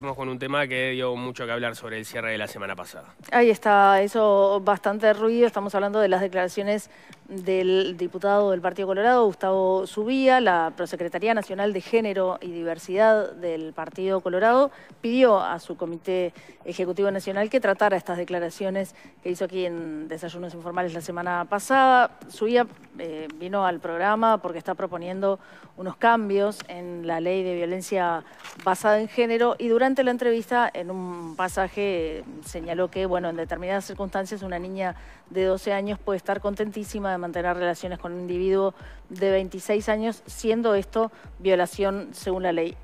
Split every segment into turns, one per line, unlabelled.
Vamos con un tema que dio mucho que hablar sobre el cierre de la semana pasada.
Ahí está, eso bastante ruido. Estamos hablando de las declaraciones del diputado del Partido Colorado, Gustavo Subía, la Prosecretaría Nacional de Género y Diversidad del Partido Colorado, pidió a su Comité Ejecutivo Nacional que tratara estas declaraciones que hizo aquí en Desayunos Informales la semana pasada. Subía eh, vino al programa porque está proponiendo unos cambios en la ley de violencia basada en género y durante la entrevista en un pasaje eh, señaló que, bueno, en determinadas circunstancias una niña de 12 años puede estar contentísima mantener relaciones con un individuo de 26 años, siendo esto violación según la ley.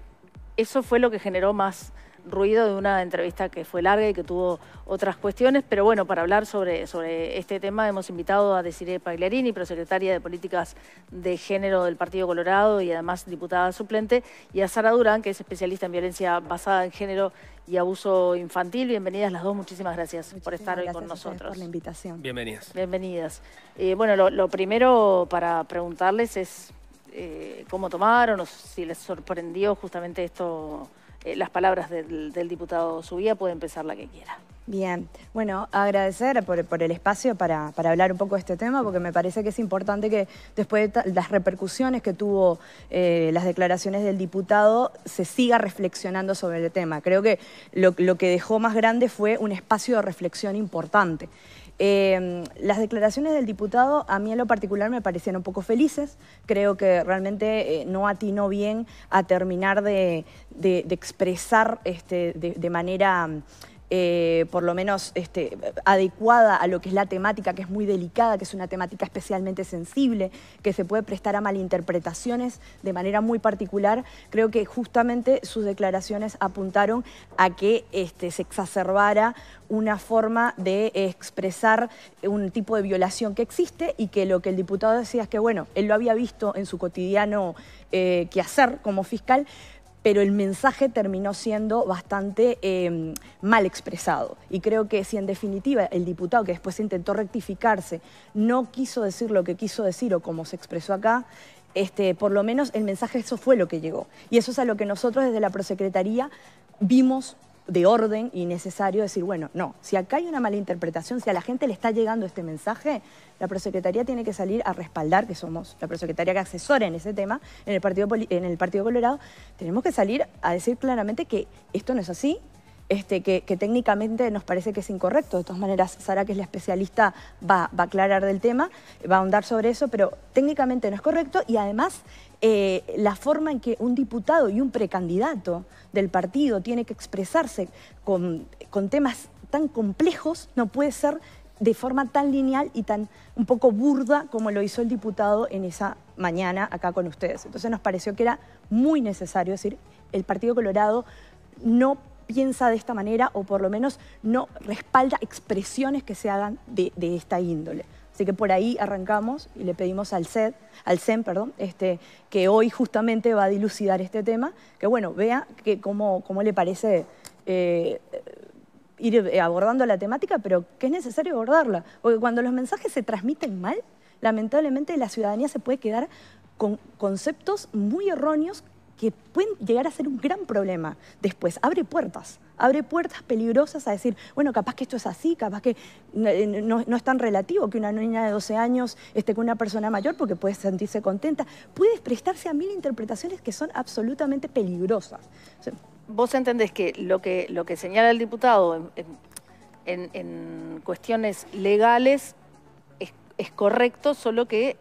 Eso fue lo que generó más ruido de una entrevista que fue larga y que tuvo otras cuestiones, pero bueno, para hablar sobre, sobre este tema hemos invitado a Desiree Pagliarini, prosecretaria de Políticas de Género del Partido Colorado y además diputada suplente, y a Sara Durán, que es especialista en violencia basada en género y abuso infantil. Bienvenidas las dos, muchísimas gracias por estar hoy con nosotros. por la invitación. Bienvenidas. Bienvenidas. Eh, bueno, lo, primero para preguntarles es eh, cómo tomaron o si les sorprendió justamente esto eh, las palabras del, diputado Subía puede empezar la que quiera.
Bien, bueno, agradecer por, el espacio para, hablar un poco de este tema, porque me parece que es importante que después de las repercusiones que tuvo eh, las declaraciones del diputado, se siga reflexionando sobre el tema. Creo que lo que dejó más grande fue un espacio de reflexión importante. Em, las declaraciones del diputado a mí en lo particular me parecían un poco felices. Creo que realmente eh, no atinó bien a terminar de, expresar este, de manera... Eh, por lo menos este, adecuada a lo que es la temática, que es muy delicada, que es una temática especialmente sensible, que se puede prestar a malinterpretaciones de manera muy particular, creo que justamente sus declaraciones apuntaron a que este, se exacerbara una forma de expresar un tipo de violación que existe y que lo que el diputado decía es que, bueno, él lo había visto en su cotidiano eh, quehacer como fiscal, pero el mensaje terminó siendo bastante em, mal expresado. Y creo que si en definitiva el diputado que después intentó rectificarse no quiso decir lo que quiso decir o como se expresó acá, este, por lo menos el mensaje eso fue lo que llegó. Y eso es a lo que nosotros desde la prosecretaría vimos de orden y necesario decir, bueno, no, si acá hay una mala interpretación, si a la gente le está llegando este mensaje, la prosecretaría tiene que salir a respaldar, que somos la prosecretaría que asesora en ese tema, en el Partido, en el partido Colorado, tenemos que salir a decir claramente que esto no es así, este, que, técnicamente nos parece que es incorrecto. De todas maneras, Sara, que es la especialista, va, a aclarar del tema, va a ahondar sobre eso, pero técnicamente no es correcto y además eh, la forma en que un diputado y un precandidato del partido tiene que expresarse con, con temas tan complejos no puede ser de forma tan lineal y tan un poco burda como lo hizo el diputado en esa mañana acá con ustedes. Entonces nos pareció que era muy necesario decir, el Partido Colorado no piensa de esta manera o por lo menos no respalda expresiones que se hagan de, esta índole. Así que por ahí arrancamos y le pedimos al, CED, al CEN perdón, este, que hoy justamente va a dilucidar este tema, que bueno, vea que cómo, le parece eh, ir abordando la temática, pero que es necesario abordarla, porque cuando los mensajes se transmiten mal, lamentablemente la ciudadanía se puede quedar con conceptos muy erróneos que pueden llegar a ser un gran problema después. Abre puertas, abre puertas peligrosas a decir, bueno, capaz que esto es así, capaz que no, eh, es tan relativo que una niña de 12 años esté con una persona mayor porque puede sentirse contenta. Puedes prestarse a mil interpretaciones que son absolutamente peligrosas.
Vos entendés que lo que, lo que señala el diputado en, cuestiones legales es, es correcto, solo que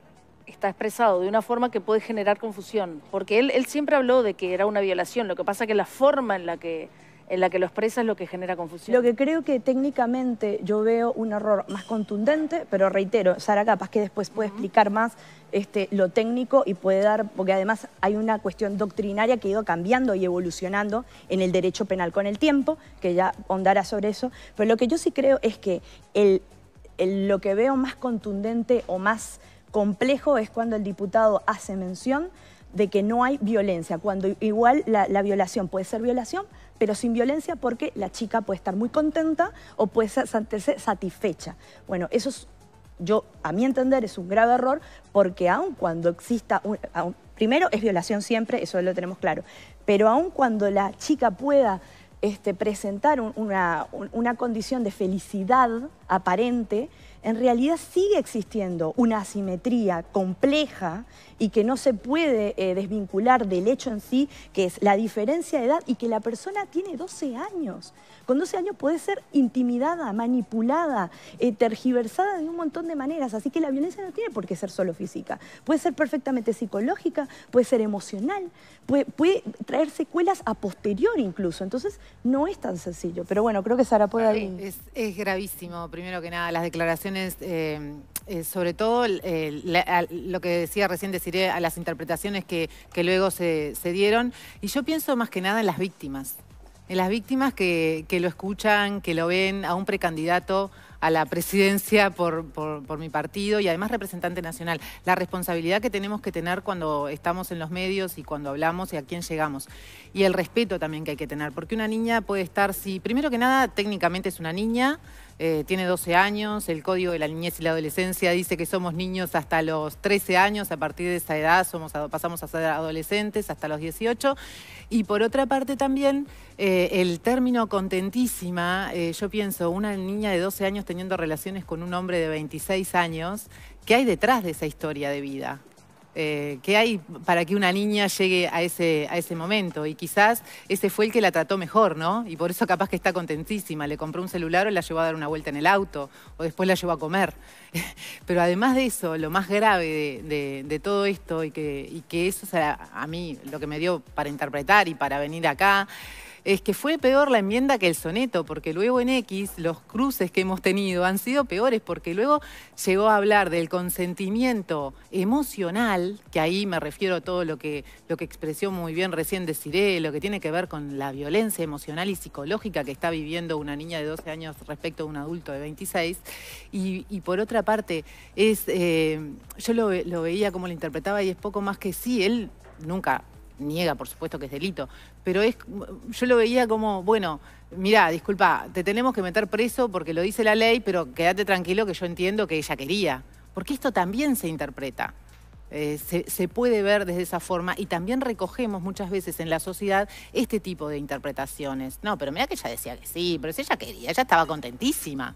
está expresado de una forma que puede generar confusión, porque él, siempre habló de que era una violación, lo que pasa que la forma en la que en la que lo expresa es lo que genera confusión. Lo
que creo que técnicamente yo veo un error más contundente, pero reitero, Sara capaz que después puede explicar más este, lo técnico y puede dar, porque además hay una cuestión doctrinaria que ha ido cambiando y evolucionando en el derecho penal con el tiempo, que ya ahondará sobre eso, pero lo que yo sí creo es que lo que veo más contundente o más complejo es cuando el diputado hace mención de que no hay violencia, cuando igual la, violación puede ser violación, pero sin violencia porque la chica puede estar muy contenta o puede sentirse satisfecha. Bueno, eso yo, a mi entender, es un grave error porque aun cuando exista, primero es violación siempre, eso lo tenemos claro, pero aun cuando la chica pueda este, presentar una, una condición de felicidad aparente, en realidad sigue existiendo una asimetría compleja y que no se puede eh, desvincular del hecho en sí, que es la diferencia de edad y que la persona tiene 12 años. Con 12 años puede ser intimidada, manipulada, eh, tergiversada de un montón de maneras. Así que la violencia no tiene por qué ser solo física. Puede ser perfectamente psicológica, puede ser emocional, puede, traer secuelas a posterior incluso. Entonces, no es tan sencillo. Pero bueno, creo que Sara puede...
Es, gravísimo, primero que nada, las declaraciones... Eh, eh, sobre todo lo que decía recién deciré a las interpretaciones que, luego se, dieron. Y yo pienso más que nada en las víctimas en las víctimas que, lo escuchan, que lo ven a un precandidato a la presidencia por, por, mi partido y además representante nacional. La responsabilidad que tenemos que tener cuando estamos en los medios y cuando hablamos y a quién llegamos. Y el respeto también que hay que tener, porque una niña puede estar, si primero que nada técnicamente es una niña, eh, tiene 12 años, el Código de la Niñez y la Adolescencia dice que somos niños hasta los 13 años, a partir de esa edad pasamos a ser adolescentes hasta los 18. Y por otra parte también eh, el término contentísima, eh, yo pienso, una niña de 12 años teniendo relaciones con un hombre de 26 años, ¿qué hay detrás de esa historia de vida? Qué eh, que hay para que una niña llegue a ese, a ese momento. Y quizás ese fue el que la trató mejor, ¿no? Y por eso capaz que está contentísima. Le compró un celular o la llevó a dar una vuelta en el auto, o después la llevó a comer. Pero además de eso, lo más grave de, todo esto, y que, que eso a mí lo que me dio para interpretar y para venir acá, es que fue peor la enmienda que el soneto, porque luego en X los cruces que hemos tenido han sido peores, porque luego llegó a hablar del consentimiento emocional, que ahí me refiero a todo lo que, lo que expresó muy bien recién Desiré, lo que tiene que ver con la violencia emocional y psicológica que está viviendo una niña de 12 años respecto a un adulto de 26, y, por otra parte, es, eh, yo lo, lo veía como lo interpretaba y es poco más que sí, él nunca niega, por supuesto, que es delito, pero es, yo lo veía como, bueno, mira, disculpa, te tenemos que meter preso porque lo dice la ley, pero quédate tranquilo que yo entiendo que ella quería. Porque esto también se interpreta. Eh, se, puede ver desde esa forma y también recogemos muchas veces en la sociedad este tipo de interpretaciones. No, pero mira que ella decía que sí, pero si ella quería, ella estaba contentísima.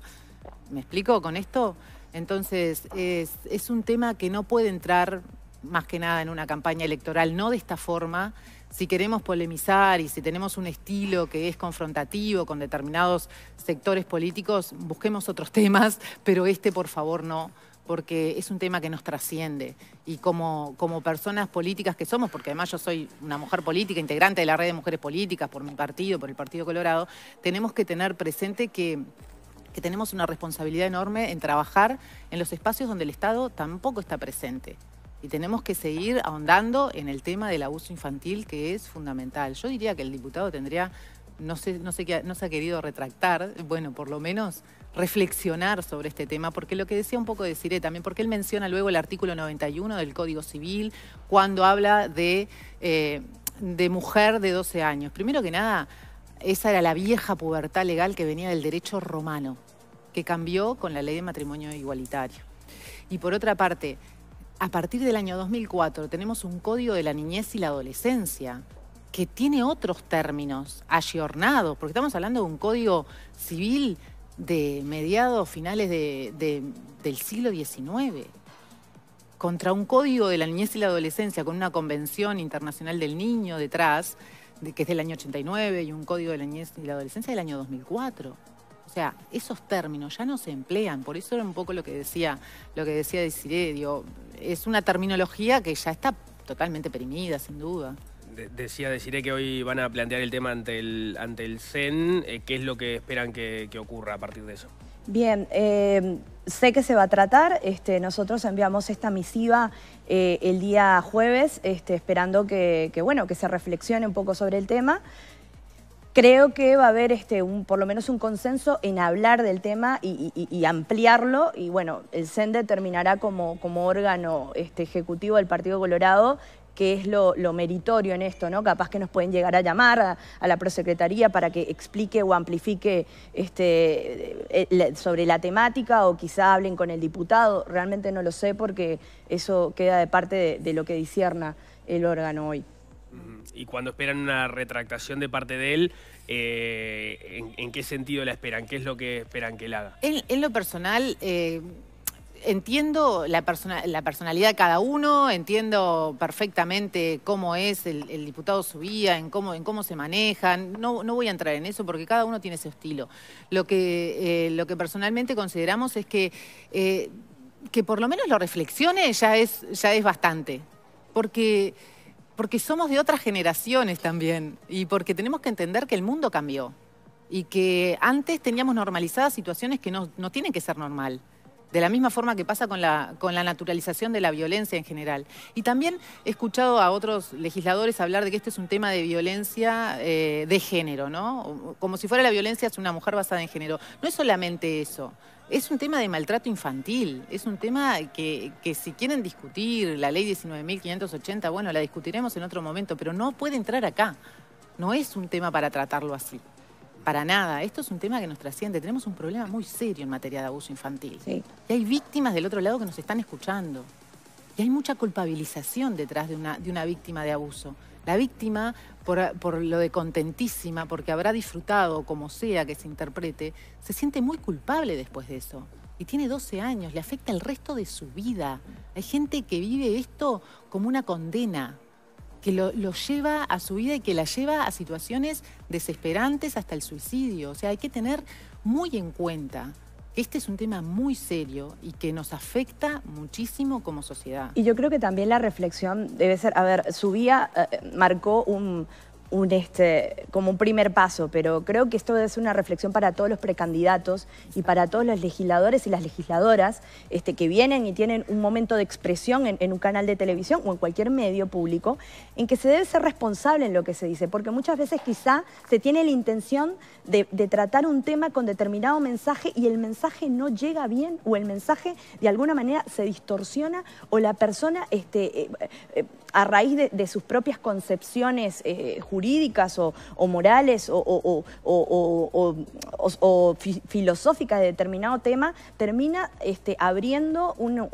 ¿Me explico con esto? Entonces, es un tema que no puede entrar más que nada en una campaña electoral, no de esta forma. Si queremos polemizar y si tenemos un estilo que es confrontativo con determinados sectores políticos, busquemos otros temas, pero este por favor no, porque es un tema que nos trasciende. Y como, como personas políticas que somos, porque además yo soy una mujer política, integrante de la red de mujeres políticas por mi partido, por el Partido Colorado, tenemos que tener presente que que tenemos una responsabilidad enorme en trabajar en los espacios donde el Estado tampoco está presente. Y tenemos que seguir ahondando en el tema del abuso infantil, que es fundamental. Yo diría que el diputado tendría, no sé, no sé qué, no se ha querido retractar, bueno, por lo menos reflexionar sobre este tema, porque lo que decía un poco de Cire también, porque él menciona luego el artículo 91 del Código Civil, cuando habla de, eh, de mujer de 12 años. Primero que nada, esa era la vieja pubertad legal que venía del derecho romano, que cambió con la ley de matrimonio igualitario. Y por otra parte, a partir del año 2004 tenemos un código de la niñez y la adolescencia que tiene otros términos, ayornados, porque estamos hablando de un código civil de mediados, finales del siglo XIX, contra un código de la niñez y la adolescencia con una convención internacional del niño detrás, de, que es del año 89, y un código de la niñez y la adolescencia del año 2004. O sea, esos términos ya no se emplean, por eso era un poco lo que decía, lo que decía Desiré, es una terminología que ya está totalmente
perimida, sin duda.
decía Desiré que hoy van a plantear el tema ante el, ante el CEN, eh, ¿qué es lo que esperan que, ocurra a partir de eso?
Bien, eh, sé que se va a tratar. Este, nosotros enviamos esta misiva eh, el día jueves, este, esperando que, que se reflexione un poco sobre el tema. Creo que va a haber este, un, por lo menos un consenso en hablar del tema y, ampliarlo. Y bueno, el SENDE terminará como, como órgano este, ejecutivo del Partido Colorado que es lo, meritorio en esto, ¿no? Capaz que nos pueden llegar a llamar a, la prosecretaría para que explique o amplifique este, eh, sobre la temática o quizá hablen con el diputado. Realmente no lo sé porque eso queda de parte de, de lo que disierna el órgano hoy.
Y cuando esperan una retractación de parte de él, eh, ¿en, qué sentido la esperan? ¿Qué es lo que esperan que él haga?
En, lo personal... Eh, entiendo la, personalidad de cada uno, entiendo perfectamente cómo es el, diputado su en cómo, en cómo se manejan. No, voy a entrar en eso porque cada uno tiene su estilo. Lo que, eh, personalmente consideramos es que, que por lo menos lo reflexione ya es, ya es bastante. Porque porque somos de otras generaciones también y porque tenemos que entender que el mundo cambió y que antes teníamos normalizadas situaciones que no, tienen que ser normal. De la misma forma que pasa con la, con la naturalización de la violencia en general. Y también he escuchado a otros legisladores hablar de que este es un tema de violencia eh, de género, ¿no? Como si fuera la violencia hacia una mujer basada en género. No es solamente eso. Es un tema de maltrato infantil, es un tema que, si quieren discutir la ley 19.580, bueno, la discutiremos en otro momento, pero no puede entrar acá. No es un tema para tratarlo así. Para nada. Esto es un tema que nos trasciende. Tenemos un problema muy serio en materia de abuso infantil. Y hay víctimas del otro lado que nos están escuchando. Y hay mucha culpabilización detrás de una víctima de abuso la víctima, por, lo de contentísima, porque habrá disfrutado, como sea que se interprete, se siente muy culpable después de eso. Y tiene 12 años, le afecta el resto de su vida. Hay gente que vive esto como una condena, que lo, lo lleva a su vida y que la lleva a situaciones desesperantes hasta el suicidio. O sea, hay que tener muy en cuenta este es un tema muy serio y que nos afecta muchísimo como sociedad.
Y yo creo que también la reflexión debe ser, a ver, su vía eh, marcó un un este, como un primer paso, pero creo que esto es una reflexión para todos los precandidatos y para todos los legisladores y las legisladoras este, que vienen y tienen un momento de expresión en, un canal de televisión o en cualquier medio público, en que se debe ser responsable en lo que se dice, porque muchas veces quizá se tiene la intención de, tratar un tema con determinado mensaje y el mensaje no llega bien o el mensaje de alguna manera se distorsiona o la persona este, eh, eh, a raíz de, sus propias concepciones eh, jurídicas o, morales o, filosóficas de determinado tema, termina este, abriendo un,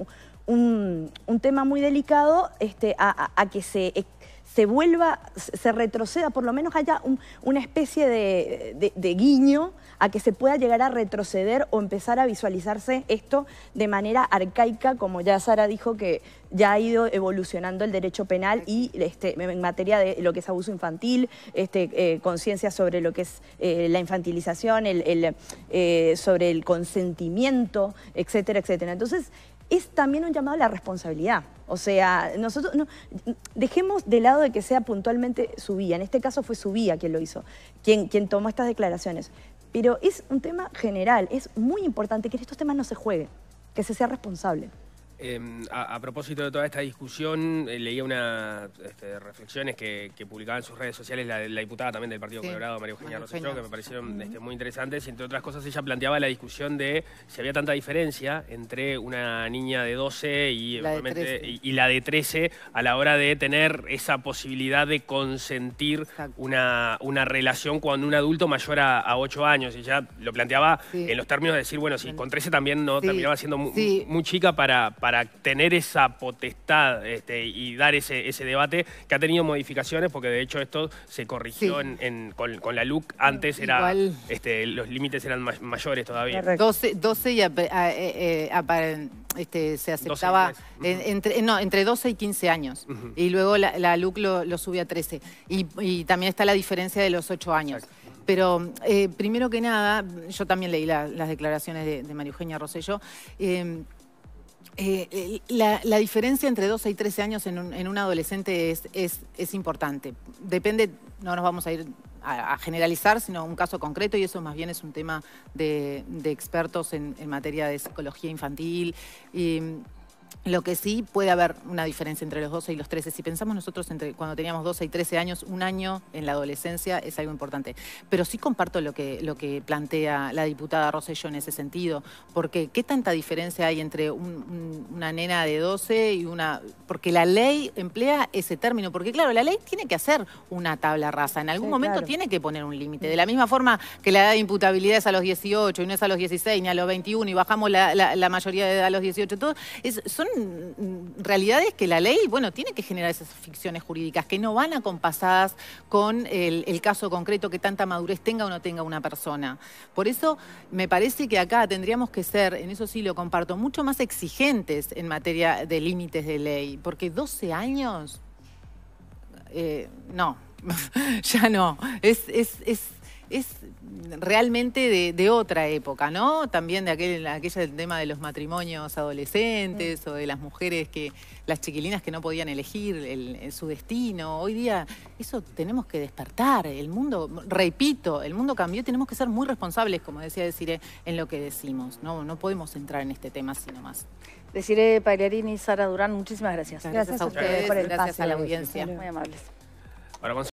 un, tema muy delicado este, a, a que se se vuelva, se retroceda, por lo menos haya una especie de, guiño a que se pueda llegar a retroceder o empezar a visualizarse esto de manera arcaica, como ya Sara dijo que ya ha ido evolucionando el derecho penal y este, en materia de lo que es abuso infantil, este, eh, conciencia sobre lo que es eh, la infantilización, el, eh, sobre el consentimiento, etcétera, etcétera. Entonces, es también un llamado a la responsabilidad. O sea, nosotros dejemos de lado de que sea puntualmente su vía, en este caso fue su vía quien lo hizo, quien, quien tomó estas declaraciones. Pero es un tema general, es muy importante que en estos temas no se juegue, que se sea responsable.
Em, a, propósito de toda esta discusión, eh, leía unas este, reflexiones que, publicaba en sus redes sociales la, diputada también del Partido Colorado, María Eugenia Rosselló, que me parecieron este, muy interesantes. y Entre otras cosas, ella planteaba la discusión de si había tanta diferencia entre una niña de 12 y la, de 13. a la hora de tener esa posibilidad de consentir una, relación con un adulto mayor a, 8 años. ya lo planteaba en los términos de decir, bueno, si con 13 también no terminaba siendo muy chica para para tener esa potestad este, y dar ese, ese debate, que ha tenido modificaciones, porque de hecho esto se corrigió con, la LUC. Antes era, este, los límites eran mayores todavía. 12,
y eh, eh, este, se aceptaba entre, eh, no, entre 12 y 15 años. Y luego la, LUC lo, subía a 13. Y, también está la diferencia de los 8 años. Pero primero que nada, yo también leí las declaraciones de, María Eugenia Rosello eh, la, diferencia entre 12 y 13 años en un, adolescente es, importante. Depende, no nos vamos a ir a, generalizar, sino un caso concreto y eso más bien es un tema de, expertos en, materia de psicología infantil. Lo que sí puede haber una diferencia entre los 12 y los 13. Si pensamos nosotros entre cuando teníamos 12 y 13 años, un año en la adolescencia es algo importante. Pero sí comparto lo que, lo que plantea la diputada Rosello en ese sentido, porque ¿qué tanta diferencia hay entre una nena de 12 y una... Porque la ley emplea ese término, porque claro, la ley tiene que hacer una tabla rasa, en algún momento tiene que poner un límite. De la misma forma que la edad de imputabilidad es a los 18 y no es a los 16 ni a los 21 y bajamos la, mayoría de edad a los 18, todo, es, son son mm, realidades que la ley, bueno, tiene que generar esas ficciones jurídicas que no van acompasadas con el, caso concreto que tanta madurez tenga o no tenga una persona. Por eso me parece que acá tendríamos que ser, en eso sí lo comparto, mucho más exigentes en materia de límites de ley, porque 12 años, eh, no, ya no, es es realmente de, otra época, ¿no? También de aquel, aquella del tema de los matrimonios adolescentes mm. o de las mujeres que, las chiquilinas que no podían elegir su destino. Hoy día eso tenemos que despertar. El mundo, repito, el mundo cambió y tenemos que ser muy responsables, como decía Deciré, en lo que decimos. No, no podemos entrar en este tema sino más.
Deciré Pagliarini y Sara Durán, muchísimas gracias. Gracias, a ustedes, por el gracias a la audiencia. Muy amables.
Ahora,